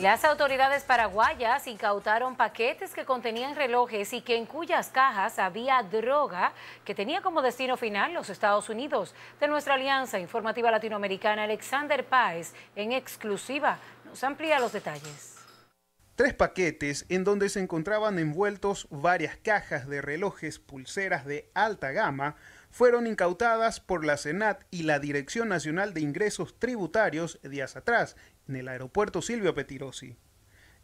Las autoridades paraguayas incautaron paquetes que contenían relojes y que en cuyas cajas había droga que tenía como destino final los Estados Unidos. De nuestra alianza informativa latinoamericana, Alexander Paez en exclusiva, nos amplía los detalles. Tres paquetes en donde se encontraban envueltos varias cajas de relojes, pulseras de alta gama, fueron incautadas por la Senat y la Dirección Nacional de Ingresos Tributarios días atrás en el aeropuerto Silvio Petirossi.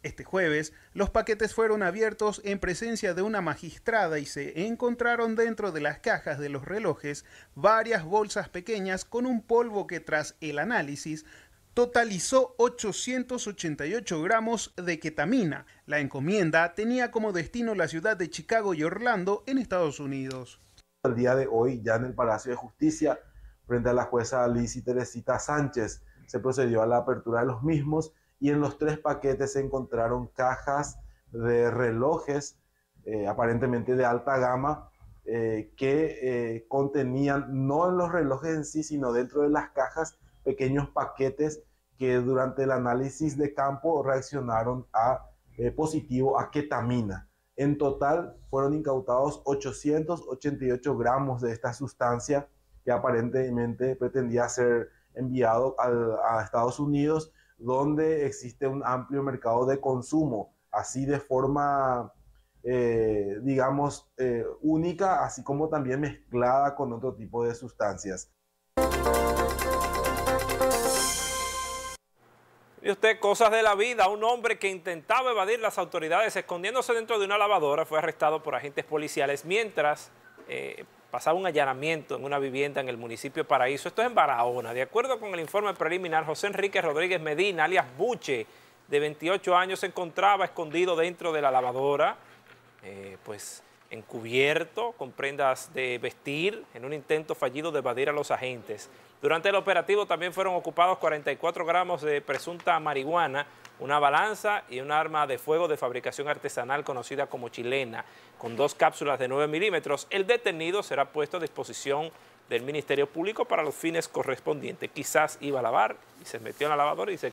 Este jueves, los paquetes fueron abiertos en presencia de una magistrada y se encontraron dentro de las cajas de los relojes varias bolsas pequeñas con un polvo que tras el análisis totalizó 888 gramos de ketamina. La encomienda tenía como destino la ciudad de Chicago y Orlando en Estados Unidos el día de hoy, ya en el Palacio de Justicia, frente a la jueza Liz y Teresita Sánchez, se procedió a la apertura de los mismos y en los tres paquetes se encontraron cajas de relojes, eh, aparentemente de alta gama, eh, que eh, contenían, no en los relojes en sí, sino dentro de las cajas, pequeños paquetes que durante el análisis de campo reaccionaron a positivo a ketamina. En total fueron incautados 888 gramos de esta sustancia que aparentemente pretendía ser enviado a Estados Unidos, donde existe un amplio mercado de consumo, así de forma, eh, digamos, eh, única, así como también mezclada con otro tipo de sustancias. Y usted, cosas de la vida, un hombre que intentaba evadir las autoridades escondiéndose dentro de una lavadora fue arrestado por agentes policiales mientras eh, pasaba un allanamiento en una vivienda en el municipio de Paraíso. Esto es en Barahona. De acuerdo con el informe preliminar, José Enrique Rodríguez Medina, alias Buche, de 28 años, se encontraba escondido dentro de la lavadora. Eh, pues encubierto, con prendas de vestir, en un intento fallido de evadir a los agentes. Durante el operativo también fueron ocupados 44 gramos de presunta marihuana, una balanza y un arma de fuego de fabricación artesanal conocida como chilena, con dos cápsulas de 9 milímetros. El detenido será puesto a disposición del Ministerio Público para los fines correspondientes. Quizás iba a lavar y se metió en la lavadora y se